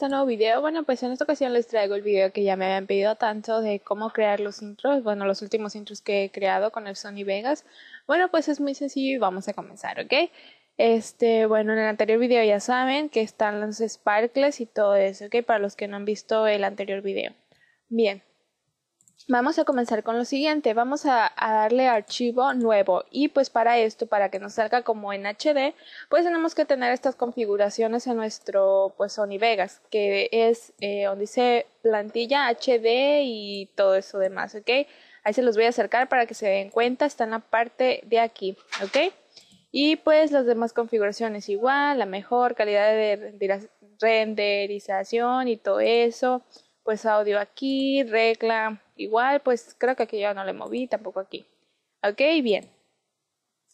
este nuevo video, bueno pues en esta ocasión les traigo el video que ya me habían pedido tanto de cómo crear los intros, bueno los últimos intros que he creado con el Sony Vegas, bueno pues es muy sencillo y vamos a comenzar, ¿ok? Este, bueno en el anterior video ya saben que están los sparkles y todo eso, ¿ok? Para los que no han visto el anterior video. Bien, Vamos a comenzar con lo siguiente, vamos a, darle archivo nuevo y pues para esto, para que nos salga como en HD, pues tenemos que tener estas configuraciones en nuestro pues Sony Vegas, que es eh, donde dice plantilla HD y todo eso demás, ¿ok? Ahí se los voy a acercar para que se den cuenta, está en la parte de aquí, ¿ok? Y pues las demás configuraciones igual, la mejor calidad de renderización y todo eso pues audio aquí, regla igual, pues creo que aquí ya no le moví, tampoco aquí. Ok, bien.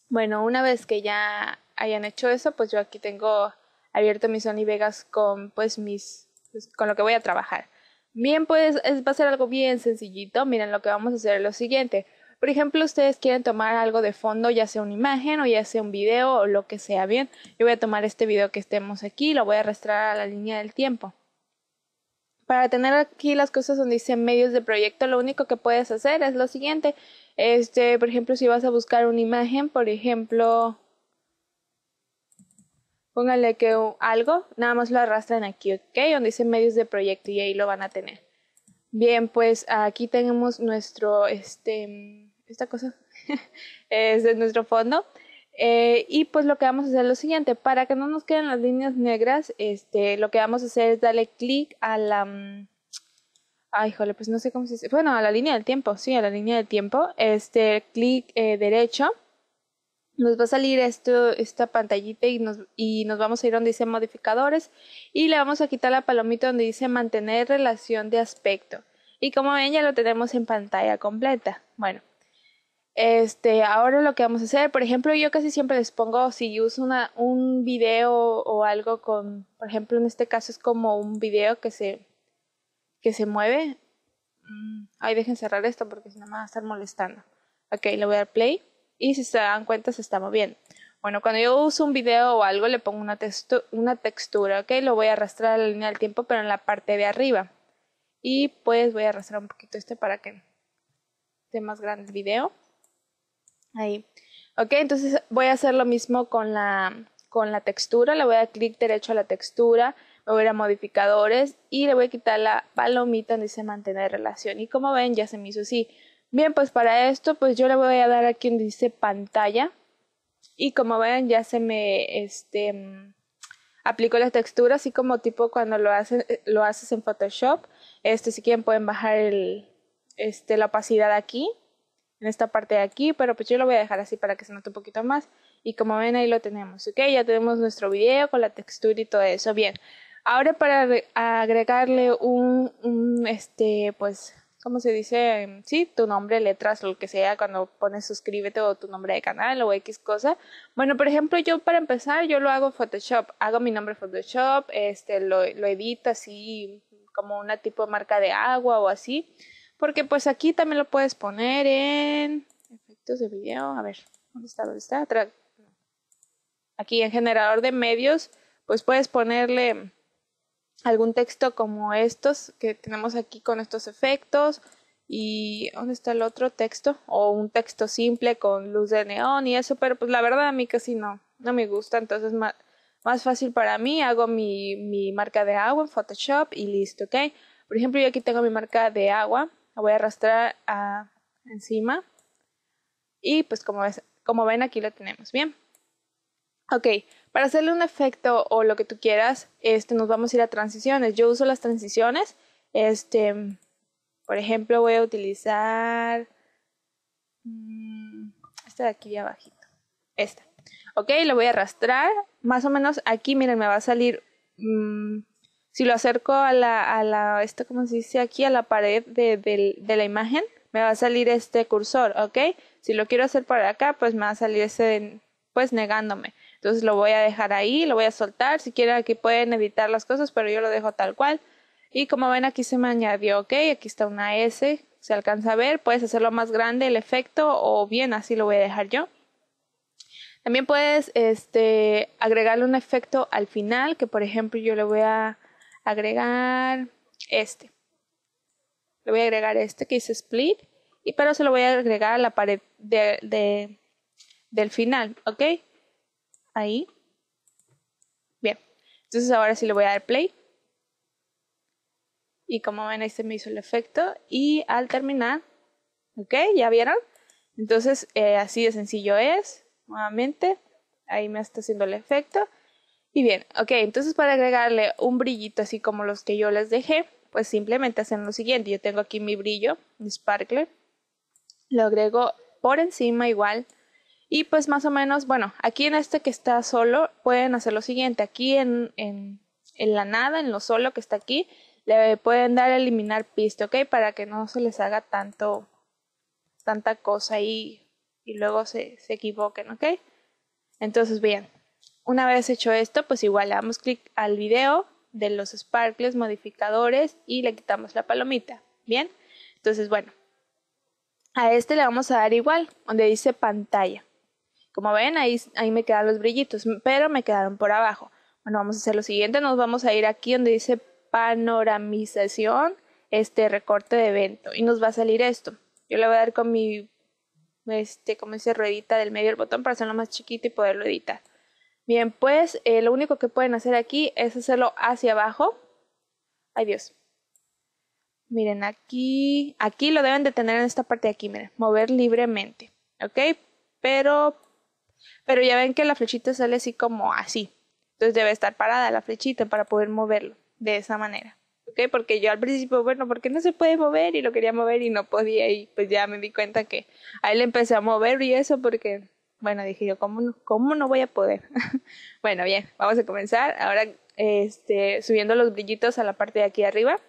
Bueno, una vez que ya hayan hecho eso, pues yo aquí tengo abierto mi Sony Vegas con pues mis, pues, con lo que voy a trabajar. Bien, pues es, va a ser algo bien sencillito. Miren, lo que vamos a hacer es lo siguiente. Por ejemplo, ustedes quieren tomar algo de fondo, ya sea una imagen o ya sea un video o lo que sea. Bien, yo voy a tomar este video que estemos aquí, lo voy a arrastrar a la línea del tiempo. Para tener aquí las cosas donde dice medios de proyecto, lo único que puedes hacer es lo siguiente. Este, por ejemplo, si vas a buscar una imagen, por ejemplo, póngale que algo, nada más lo arrastran aquí, ¿ok? Donde dice medios de proyecto y ahí lo van a tener. Bien, pues aquí tenemos nuestro, este, esta cosa, es de nuestro fondo. Eh, y pues lo que vamos a hacer es lo siguiente, para que no nos queden las líneas negras, este, lo que vamos a hacer es darle clic a la... Mm, pues no sé cómo Bueno, a la línea del tiempo, sí, a la línea del tiempo. Este, clic eh, derecho. Nos va a salir esta pantallita y nos, y nos vamos a ir donde dice modificadores y le vamos a quitar la palomita donde dice mantener relación de aspecto. Y como ven ya lo tenemos en pantalla completa. Bueno, este, ahora lo que vamos a hacer, por ejemplo, yo casi siempre les pongo, si uso un video o algo con, por ejemplo, en este caso es como un video que se, que se mueve. Mm, ay, dejen cerrar esto porque si no me va a estar molestando. Ok, le voy a dar play y si se dan cuenta se está moviendo. Bueno, cuando yo uso un video o algo le pongo una, una textura, ok, lo voy a arrastrar a la línea del tiempo pero en la parte de arriba. Y pues voy a arrastrar un poquito este para que esté más grande el video. Ahí. Ok, entonces voy a hacer lo mismo con la, con la textura. Le voy a dar clic derecho a la textura. Me voy a ir a modificadores y le voy a quitar la palomita donde dice mantener relación. Y como ven, ya se me hizo así. Bien, pues para esto, pues yo le voy a dar aquí donde dice pantalla. Y como ven, ya se me este, aplicó la textura, así como tipo cuando lo, hacen, lo haces en Photoshop. Este, si quieren pueden bajar el, este, la opacidad aquí en esta parte de aquí, pero pues yo lo voy a dejar así para que se note un poquito más. Y como ven ahí lo tenemos, ok, ya tenemos nuestro video con la textura y todo eso, bien. Ahora para agregarle un, este, pues, ¿cómo se dice? Sí, tu nombre, letras, lo que sea, cuando pones suscríbete o tu nombre de canal o X cosa. Bueno, por ejemplo, yo para empezar, yo lo hago Photoshop, hago mi nombre Photoshop, este, lo, lo edito así como una tipo de marca de agua o así porque pues aquí también lo puedes poner en efectos de video. A ver, ¿dónde está? ¿Dónde está? aquí en generador de medios, pues puedes ponerle algún texto como estos que tenemos aquí con estos efectos. Y ¿dónde está el otro texto? O un texto simple con luz de neón y eso, pero pues la verdad a mí casi no, no me gusta, entonces más, más fácil para mí, hago mi, mi marca de agua en Photoshop y listo, ¿ok? Por ejemplo, yo aquí tengo mi marca de agua la voy a arrastrar encima y pues como, como ven aquí la tenemos bien. Ok, para hacerle un efecto o lo que tú quieras, este, nos vamos a ir a transiciones. Yo uso las transiciones. Este, por ejemplo, voy a utilizar mm, esta de aquí abajito. Esta. Ok, lo voy a arrastrar. Más o menos aquí, miren, me va a salir mm, si lo acerco a la, la, esto como se dice aquí, a la pared de, la imagen, me va a salir este cursor, ¿ok? Si lo quiero hacer para acá, pues me va a salir ese, pues negándome. Entonces lo voy a dejar ahí, lo voy a soltar, si quieren aquí pueden editar las cosas, pero yo lo dejo tal cual. Y como ven aquí se me añadió, ok, aquí está una S, se alcanza a ver, puedes hacerlo más grande el efecto o bien así lo voy a dejar yo. También puedes este, agregarle un efecto al final, que por ejemplo yo le voy a agregar este. Le voy a agregar este que dice split, y pero se lo voy a agregar a la pared de, del final, ¿ok? Ahí. Bien. Entonces ahora sí le voy a dar play. Y como ven, ahí se me hizo el efecto. Y al terminar, ¿ok? ¿Ya vieron? Entonces, eh, así de sencillo es. Nuevamente, ahí me está haciendo el efecto. Y bien, ok, entonces para agregarle un brillito así como los que yo les dejé, pues simplemente hacen lo siguiente. Yo tengo aquí mi brillo, mi sparkler. Lo agrego por encima igual. Y pues más o menos, bueno, aquí en este que está solo, pueden hacer lo siguiente. Aquí en, la nada, en lo solo que está aquí, le pueden dar a eliminar pista, ¿ok? Para que no se les haga tanto, tanta cosa y, y luego se, se equivoquen, ¿ok? Entonces, bien, una vez hecho esto, pues igual le damos clic al video de los sparkles modificadores y le quitamos la palomita. Bien, entonces bueno, a este le vamos a dar igual, donde dice pantalla. Como ven, ahí, ahí me quedan los brillitos, pero me quedaron por abajo. Bueno, vamos a hacer lo siguiente, nos vamos a ir aquí donde dice panoramización, este recorte de evento, y nos va a salir esto. Yo le voy a dar con mi, este, como dice, ruedita del medio del botón para hacerlo más chiquito y poderlo editar. Bien, pues eh, lo único que pueden hacer aquí es hacerlo hacia abajo. Ay Dios. Miren, aquí, aquí lo deben de tener en esta parte de aquí, miren, mover libremente, ¿ok? Pero, pero ya ven que la flechita sale así como así. Entonces debe estar parada la flechita para poder moverlo de esa manera, ¿ok? Porque yo al principio, bueno, porque no se puede mover y lo quería mover y no podía y pues ya me di cuenta que ahí le empecé a mover y eso porque bueno, dije yo, ¿cómo no, cómo no voy a poder? bueno, bien, vamos a comenzar. Ahora este, subiendo los brillitos a la parte de aquí arriba.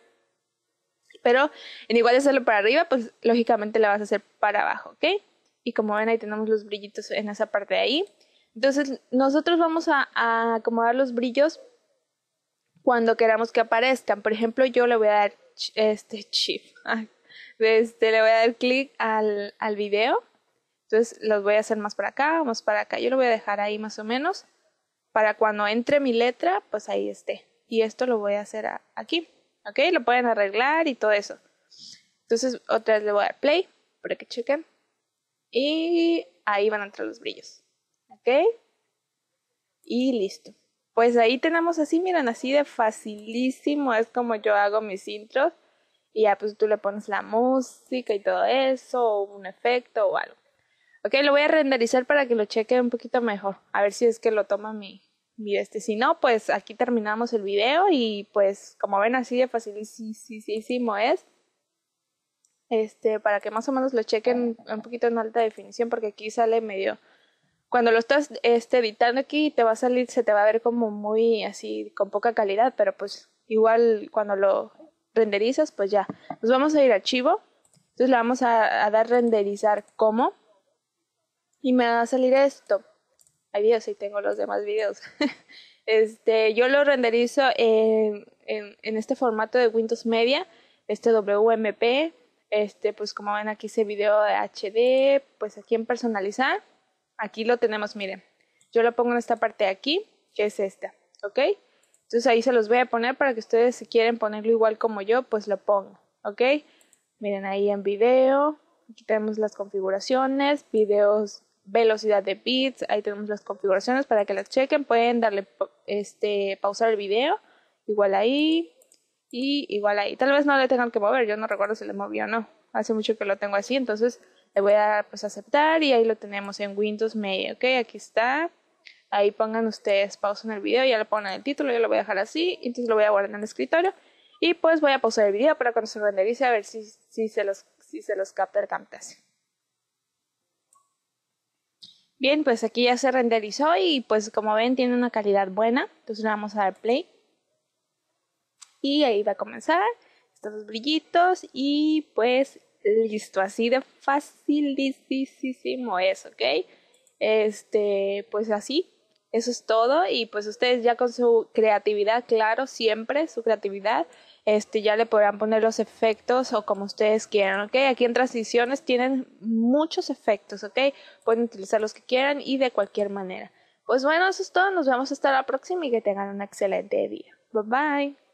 Pero en igual de hacerlo para arriba, pues lógicamente la vas a hacer para abajo, ¿ok? Y como ven ahí tenemos los brillitos en esa parte de ahí. Entonces nosotros vamos a, acomodar los brillos cuando queramos que aparezcan. Por ejemplo, yo le voy a dar este chip este, le voy a dar clic al, al video entonces los voy a hacer más para acá, más para acá. Yo lo voy a dejar ahí más o menos para cuando entre mi letra, pues ahí esté. Y esto lo voy a hacer aquí, ¿ok? Lo pueden arreglar y todo eso. Entonces otra vez le voy a dar play para que chequen. Y ahí van a entrar los brillos, ¿ok? Y listo. Pues ahí tenemos así, miren, así de facilísimo es como yo hago mis intros. Y ya pues tú le pones la música y todo eso, o un efecto o algo. Ok, lo voy a renderizar para que lo cheque un poquito mejor. A ver si es que lo toma mi, mi este. Si no, pues aquí terminamos el video y pues como ven así de facilísimo es. Este, para que más o menos lo chequen un poquito en alta definición porque aquí sale medio... Cuando lo estás este, editando aquí te va a salir, se te va a ver como muy así con poca calidad, pero pues igual cuando lo renderizas pues ya. Nos vamos a ir a archivo. Entonces le vamos a, a dar renderizar como y me va a salir esto. Ay Dios, ahí tengo los demás videos. este, yo lo renderizo en, este formato de Windows Media, este WMP. Este, pues como ven aquí ese video de HD, pues aquí en personalizar, aquí lo tenemos, miren. Yo lo pongo en esta parte de aquí, que es esta, ¿ok? Entonces ahí se los voy a poner para que ustedes si quieren ponerlo igual como yo, pues lo pongo, ¿ok? Miren ahí en video, aquí tenemos las configuraciones, videos velocidad de bits, ahí tenemos las configuraciones para que las chequen, pueden darle este pausar el video, igual ahí y igual ahí. Tal vez no le tengan que mover, yo no recuerdo si le moví o no. Hace mucho que lo tengo así, entonces le voy a pues aceptar y ahí lo tenemos en Windows medio ok, aquí está. Ahí pongan ustedes pausa en el video, ya le ponen el título, yo lo voy a dejar así, entonces lo voy a guardar en el escritorio y pues voy a pausar el video para cuando se renderice a ver si, si se los si se los capta el Camtasia. Bien, pues aquí ya se renderizó y pues como ven tiene una calidad buena. Entonces le vamos a dar play. Y ahí va a comenzar. Estos brillitos y pues listo. Así de facilísimo es, ¿ok? Este, pues así. Eso es todo y pues ustedes ya con su creatividad, claro, siempre su creatividad este, ya le podrán poner los efectos o como ustedes quieran, ¿ok? Aquí en transiciones tienen muchos efectos, ¿ok? Pueden utilizar los que quieran y de cualquier manera. Pues bueno, eso es todo, nos vemos hasta la próxima y que tengan un excelente día. Bye bye.